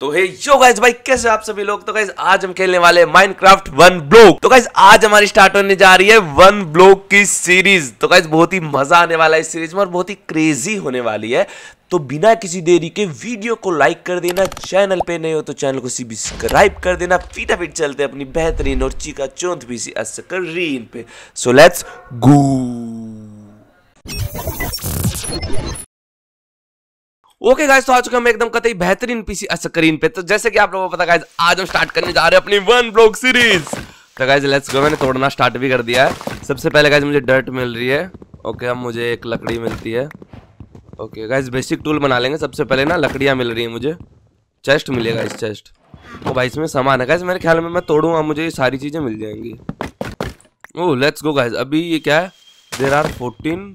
तो हे yo guys भाई कैसे आप सभी लोग तो गाइस आज हम खेलने वाले माइनक्राफ्ट वन ब्लॉक तो गाइस आज हमारी स्टार्ट होने जा रही है वन ब्लॉक की सीरीज तो गाइस बहुत ही मजा आने वाला है इस सीरीज में और बहुत ही क्रेजी होने वाली है तो बिना किसी देरी के वीडियो को लाइक कर देना चैनल पे नहीं हो तो चैनल को सब्सक्राइब कर देना फीटाफीट चलते अपनी बेहतरीन और चीका चौंत भी सी रीन पे so let's go okay guys तो आ चुके हम एकदम कतई बेहतरीन पीसी स्क्रीन पे तो जैसे कि आप लोगों को पता गाइस आज हम स्टार्ट करने जा रहे हैं अपनी वन ब्लॉक सीरीज तो गाइस लेट्स गो मैंने तोड़ना स्टार्ट भी कर दिया है सबसे पहले गाइस मुझे डर्ट मिल रही है ओके अब मुझे एक लकड़ी मिलती है ओके गाइस बेसिक टूल बना लेंगे सबसे पहले ना लकड़ियाँ मिल रही है मुझे चेस्ट मिलेगा इस चेस्ट ओ भाई इसमें सामान है गाइस मेरे ख्याल में मैं तोड़ूंगा मुझे ये सारी चीज़ें मिल जाएंगी ओह लेट्स गो गाइस अभी ये क्या है देर आर फोर्टीन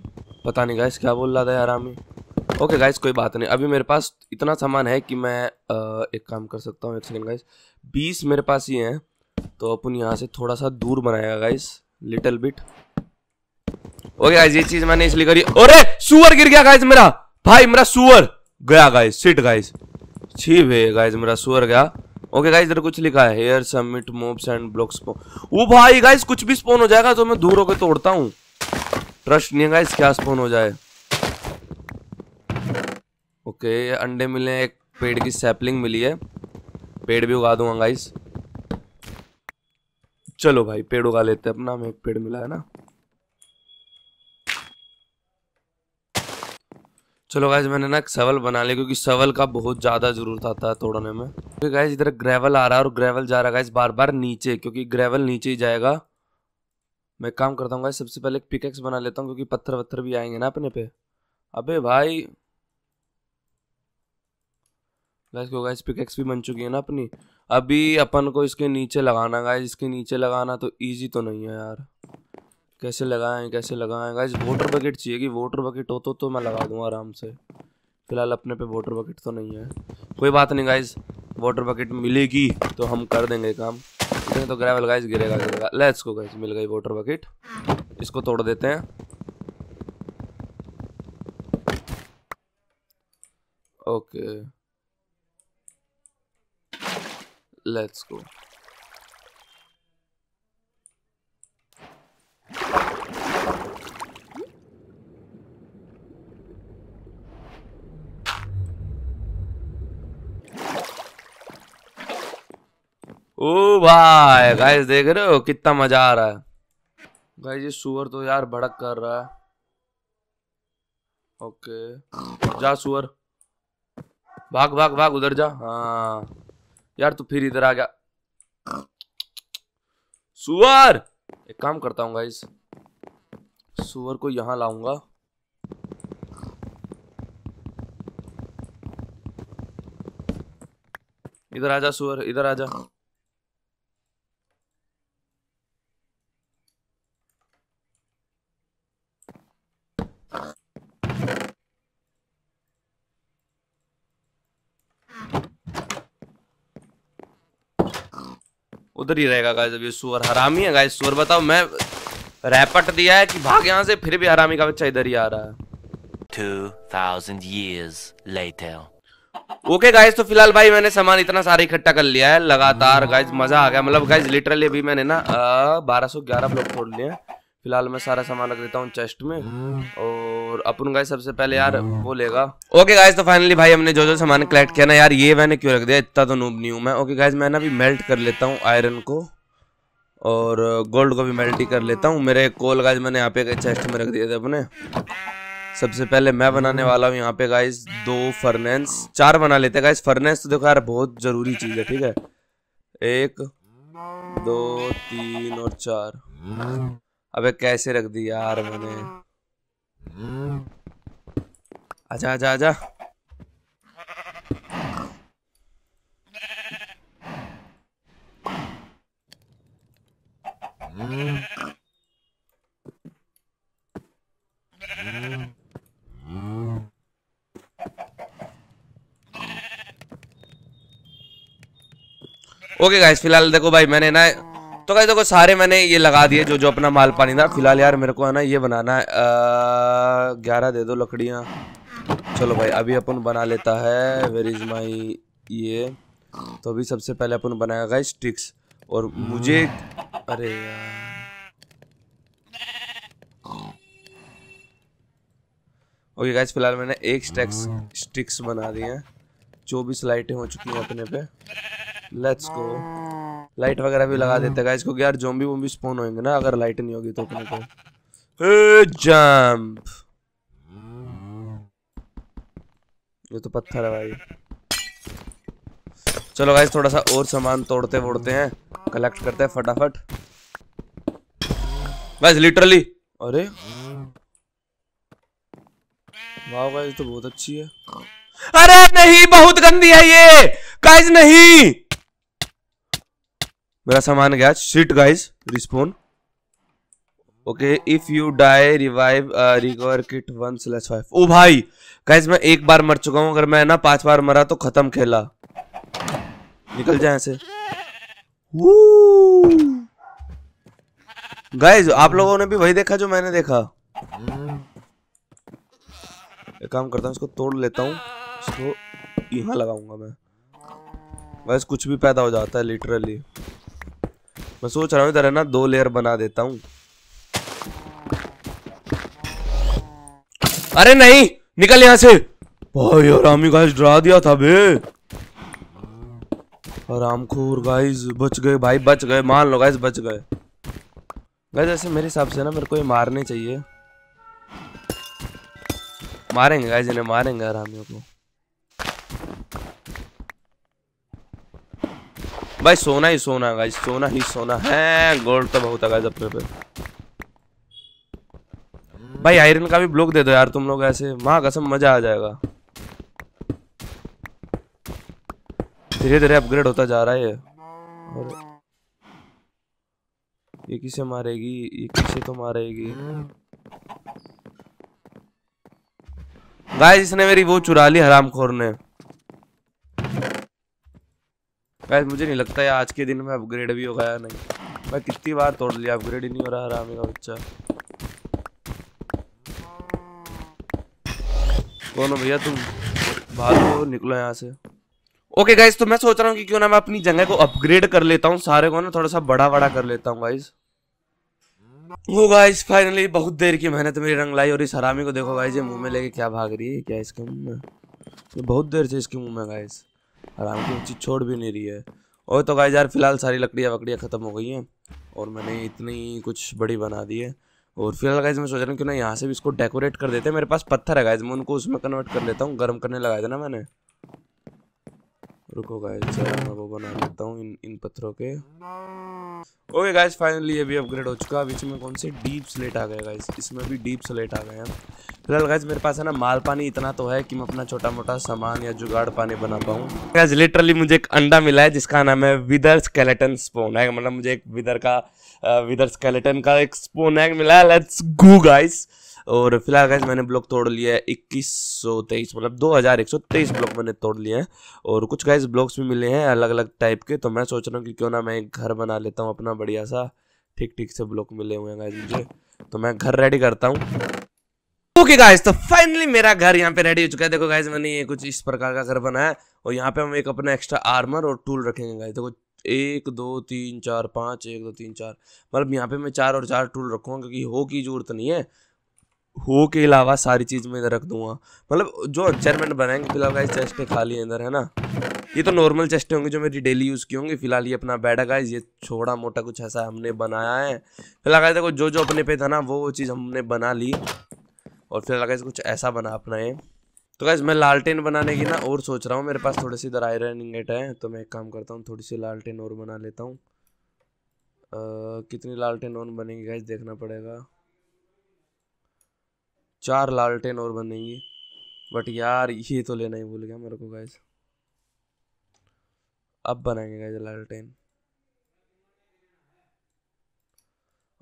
पता नहीं गाइस क्या बोल रहा था यार हमें ओके गाइस कोई बात नहीं अभी मेरे पास इतना सामान है कि मैं आ, एक काम कर सकता हूँ एक सेकेंड गाइस बीस मेरे पास ही हैं तो अपन यहाँ से थोड़ा सा दूर बनाएगा guys little bit okay guys ये चीज मैंने इसलिए करी अरे सुअर गिर गया गाइस मेरा भाई मेरा सुअर गया गाइस सिट गाइस छी भे गाइस मेरा सुअर गया ओके गाइस इधर कुछ लिखा है here summit mobs and block spawn वो भाई गाइस कुछ भी स्पोन हो जाएगा तो मैं दूर होकर तोड़ता हूँ ट्रस्ट नहीं है गाइस क्या स्पोन हो जाए ओके अंडे मिले एक पेड़ की सैपलिंग मिली है पेड़ भी उगा दूंगा गाइस चलो भाई पेड़ उगा लेते हैं अपना हमें एक पेड़ मिला है ना चलो गाइज मैंने ना एक सवल बना लिया क्योंकि सवल का बहुत ज़्यादा ज़रूरत आता है तोड़ने में क्योंकि तो गाइज इधर ग्रेवल आ रहा है और ग्रेवल जा रहा है गाइज बार बार नीचे क्योंकि ग्रेवल नीचे ही जाएगा मैं काम करता हूँ गाइज सबसे पहले एक पिकेक्स बना लेता हूँ क्योंकि पत्थर वत्थर भी आएंगे ना अपने पे अबे भाई गाइस क्यों गाइस पिकेक्स भी बन चुकी है ना अपनी अभी अपन को इसके नीचे लगाना गाइस इसके नीचे लगाना तो ईजी तो नहीं है यार कैसे लगाएं कैसे लगाएं गाइस वोटर बकेट चाहिए कि वोटर बकेट हो तो तो मैं लगा दूंगा आराम से फिलहाल अपने पे वोटर बकेट तो नहीं है कोई बात नहीं गाइज वाटर बकेट मिलेगी तो हम कर देंगे काम नहीं तो ग्रेवल गाइज गिरेगा गिरेगा लेट्स को गाइज मिल गई वाटर बकेट इसको तोड़ देते हैं ओके okay. Let's go. ओ भाई गाइस देख रहे हो कितना मजा आ रहा है गाइस ये सुअर तो यार भड़क कर रहा है ओके जा सुअर भाग भाग भाग उधर जा हाँ यार तू फिर इधर आ गया सुअर एक काम करता हूँ गाइस सुअर को यहाँ लाऊंगा इधर आजा सुअर इधर आजा उधर ही रहेगा गाइस अब ये सुअर हरामी है गाइस सुअर बताओ मैं रैपट दिया है कि भाग यहां से फिर भी हरामी का बच्चा इधर ही आ रहा है 2000 years later ओके गाइस तो फिलहाल भाई मैंने सामान इतना सारा इकट्ठा कर लिया है लगातार गाइस मजा आ गया मतलब गाइस लिटरली अभी मैंने ना 1211 ब्लॉक फोड़ लिए फिलहाल मैं सारा सामान रख देता हूँ चेस्ट में और अपन गाय सबसे पहले यार वो लेगा ओके गाइस तो फाइनली भाई हमने जो जो सामान कलेक्ट किया ना यार ये मैंने क्यों रख दिया इतना तो नूब नहीं हूँ मैं ओके गाइस मैं ना भी मेल्ट कर लेता हूँ आयरन को और गोल्ड uh, को भी मेल्ट ही कर लेता हूँ मेरे कोल गाइज मैंने यहाँ पे चेस्ट में रख दिए थे अपने सबसे पहले मैं बनाने वाला हूँ यहाँ पे गाइज दो फर्नेस चार बना लेते हैं गाइज फर्नेस तो देखो यार बहुत ज़रूरी चीज़ है ठीक है एक दो तीन और चार अबे कैसे रख दी यार मैंने अच्छा अच्छा आजा ओके गाइस फिलहाल देखो भाई मैंने ना तो कहीं देखो सारे मैंने ये लगा दिए जो जो अपना माल पानी था फिलहाल यार मेरे को है ना ये बनाना है ग्यारह दे दो लकड़ियाँ चलो भाई अभी अपन बना लेता है वेर इज़ माई ये तो अभी सबसे पहले अपन बनाया गया स्टिक्स और मुझे अरे ओके गाइस फिलहाल मैंने एक स्टैक्स स्टिक्स बना दिए हैं चौबीस लाइटें हो चुकी हैं अपने पे लेट्स गो लाइट वगैरह भी लगा देते गाइस क्योंकि यार जोम्बी वोम्बी स्पॉन होएंगे ना अगर लाइट नहीं होगी तो अपने को ए जंप ये तो पत्थर है भाई चलो गाइस थोड़ा सा और सामान तोड़ते वोड़ते हैं कलेक्ट करते हैं फटाफट गाइस लिटरली अरे वाह गाइस तो बहुत अच्छी है अरे नहीं बहुत गंदी है ये गाइस नहीं मेरा सामान गया shit guys respawn okay if you die revive recover kit one slash five O भाई गाइस मैं एक बार मर चुका हूँ अगर मैं ना पांच बार मरा तो खत्म खेला निकल जाए ऐसे गाइस आप लोगों ने भी वही देखा जो मैंने देखा एक काम करता हूँ इसको तोड़ लेता हूँ इसको यहाँ लगाऊंगा मैं बस कुछ भी पैदा हो जाता है लिटरली मैं सोच रहा हूँ इधर है ना दो लेयर बना देता हूँ अरे नहीं निकल यहाँ से भाई आरामी गाइस डरा दिया था बे आराम खोर गाइस बच गए भाई बच गए मान लो गाइस बच गए गाइस ऐसे मेरे हिसाब से ना मेरे को ये मारने चाहिए मारेंगे गाइस इन्हें मारेंगे आरामियों को भाई सोना ही सोना गाइस सोना ही सोना है गोल्ड तो बहुत है गाइस अपने पे भाई आयरन का भी ब्लॉक दे दो यार तुम लोग ऐसे माँ कसम मजा आ जाएगा धीरे धीरे अपग्रेड होता जा रहा है और ये किसे मारेगी ये किसे तो मारेगी गाइस इसने मेरी वो चुरा ली हरामखोर ने वैसे मुझे नहीं लगता है आज के दिन में अपग्रेड भी हो गया नहीं मैं कितनी बार तोड़ लिया अपग्रेड ही नहीं हो रहा हरामी का बच्चा कौन भैया तुम बाहर भागो तो निकलो यहाँ से ओके okay गाइज तो मैं सोच रहा हूँ कि क्यों ना मैं अपनी जगह को अपग्रेड कर लेता हूँ सारे को ना थोड़ा सा बड़ा बड़ा कर लेता हूँ गाइज वो गाइज फाइनली बहुत देर की मेहनत मेरी रंग लाई और इस हरामी को देखो गाइज ये मुंह में लेके क्या भाग रही है क्या इसके मुंह में बहुत देर से इसके मुंह में गाइज आराम की चीज़ छोड़ भी नहीं रही है और तो गाइज यार फिलहाल सारी लकड़ियाँ वकड़ियाँ ख़त्म हो गई हैं और मैंने इतनी कुछ बड़ी बना दी है और फिलहाल गाइज मैं सोच रहा हूँ क्यों ना यहाँ से भी इसको डेकोरेट कर देते हैं मेरे पास पत्थर है गाइज मैं उनको उसमें कन्वर्ट कर लेता हूँ गर्म करने लगाया था ना मैंने रुको गाइज मैं वो बना लेता हूँ इन इन पत्थरों के ओके गाइज फाइनली अभी अपग्रेड हो चुका है अभी इसमें कौन से डीप स्लेट आ गए गाइज इसमें भी डीप स्लेट आ गए हैं फिलहाल गैज मेरे पास है ना माल पानी इतना तो है कि मैं अपना छोटा मोटा सामान या जुगाड़ पानी बना पाऊँ गैज लिटरली मुझे एक अंडा मिला है जिसका नाम है विदर स्केलेटन स्पोन है मतलब मुझे एक विदर का विदर स्केलेटन का एक स्पोन है मिला है लेट्स गो गाइस और फिलहाल गैस मैंने ब्लॉक तोड़ लिया है इक्कीस सौ तेईस मतलब दो हज़ार एक सौ तेईस ब्लॉक मैंने तोड़ लिए हैं और कुछ गैस ब्लॉक्स भी मिले हैं अलग अलग टाइप के तो मैं सोच रहा हूँ कि क्यों ना मैं एक घर बना लेता हूँ अपना बढ़िया सा ठीक ठीक से ब्लॉक मिले हुए हैं गैस मुझे तो मैं घर रेडी करता हूँ ओके गाइस तो फाइनली मेरा घर यहाँ पे रेडी हो चुका है देखो गाइस मैंने ये कुछ इस प्रकार का घर बनाया और यहाँ पे हम एक अपना एक्स्ट्रा आर्मर और टूल रखेंगे गाइस देखो एक दो तीन चार पाँच एक दो तीन चार मतलब यहाँ पे मैं चार और चार टूल रखूँगा क्योंकि हो की जरूरत नहीं है हो के अलावा सारी चीज़ मैं इधर रख दूंगा मतलब जो चेयरमैन बनाएंगे फिलहाल गाइस चेस्ट खाली है इधर है ना ये तो नॉर्मल चेस्टें होंगी जो मेरी डेली यूज़ की होंगी फिलहाल ये अपना बेड है गाइज ये छोटा मोटा कुछ ऐसा हमने बनाया है फिलहाल गाइस देखो जो जो अपने पे था ना वो वो चीज़ हमने बना ली और फिर लगा कुछ ऐसा बना अपना है तो गैस मैं लालटेन बनाने की ना और सोच रहा हूँ मेरे पास थोड़े से इधर आयरन इंगेट है तो मैं एक काम करता हूँ थोड़ी सी लालटेन और बना लेता हूँ कितनी लालटेन और बनेंगी गैस देखना पड़ेगा चार लालटेन और बनेंगी बट यार ये तो लेना ही भूल गया मेरे को गैस अब बनाएंगे गैस लालटेन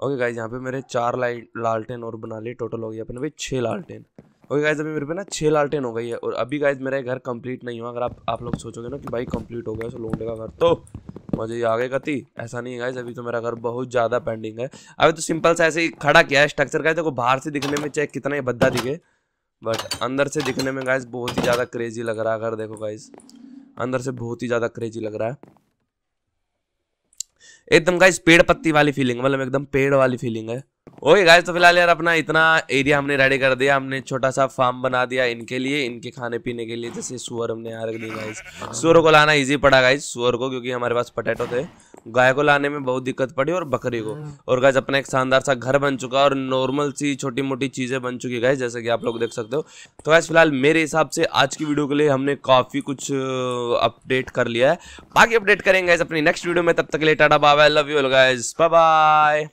ओके गाइज यहाँ पे मेरे चार लाइट लालटेन और बना लिए टोटल हो गया अपने भाई छः लालटेन ओके गाइज अभी मेरे पे ना छः लालटेन हो गई है और अभी गाइज मेरा घर कंप्लीट नहीं हुआ अगर आप आप लोग सोचोगे ना कि भाई कंप्लीट हो गया सो लोंडे का घर तो मुझे ये आगे गति ऐसा नहीं है गाइज अभी तो मेरा घर बहुत ज़्यादा पेंडिंग है अभी तो सिंपल सा ऐसे ही खड़ा किया है स्ट्रक्चर का देखो बाहर से दिखने में चाहे कितना ही भद्दा दिखे बट अंदर से दिखने में गाइज बहुत ही ज़्यादा क्रेजी लग रहा है घर देखो गाइज अंदर से बहुत ही ज़्यादा क्रेजी लग रहा है एकदम गाइस पेड़ पत्ती वाली फीलिंग मतलब एकदम पेड़ वाली फीलिंग है ओके गाइस तो फिलहाल यार अपना इतना एरिया हमने रेडी कर दिया हमने छोटा सा फार्म बना दिया इनके लिए इनके खाने पीने के लिए जैसे सुअर हमने यहाँ रख दी गाइस हाँ। सुअर को लाना इजी पड़ा गाइस सुअर को क्योंकि हमारे पास पटेटो थे गाय को लाने में बहुत दिक्कत पड़ी और बकरी को और गाय अपना एक शानदार सा घर बन चुका और नॉर्मल सी छोटी मोटी चीज़ें बन चुकी गाय जैसे कि आप लोग देख सकते हो तो गाय फिलहाल मेरे हिसाब से आज की वीडियो के लिए हमने काफ़ी कुछ अपडेट कर लिया है बाकी अपडेट करेंगे अपनी नेक्स्ट वीडियो में तब तक के लिए लव यू गाय बाय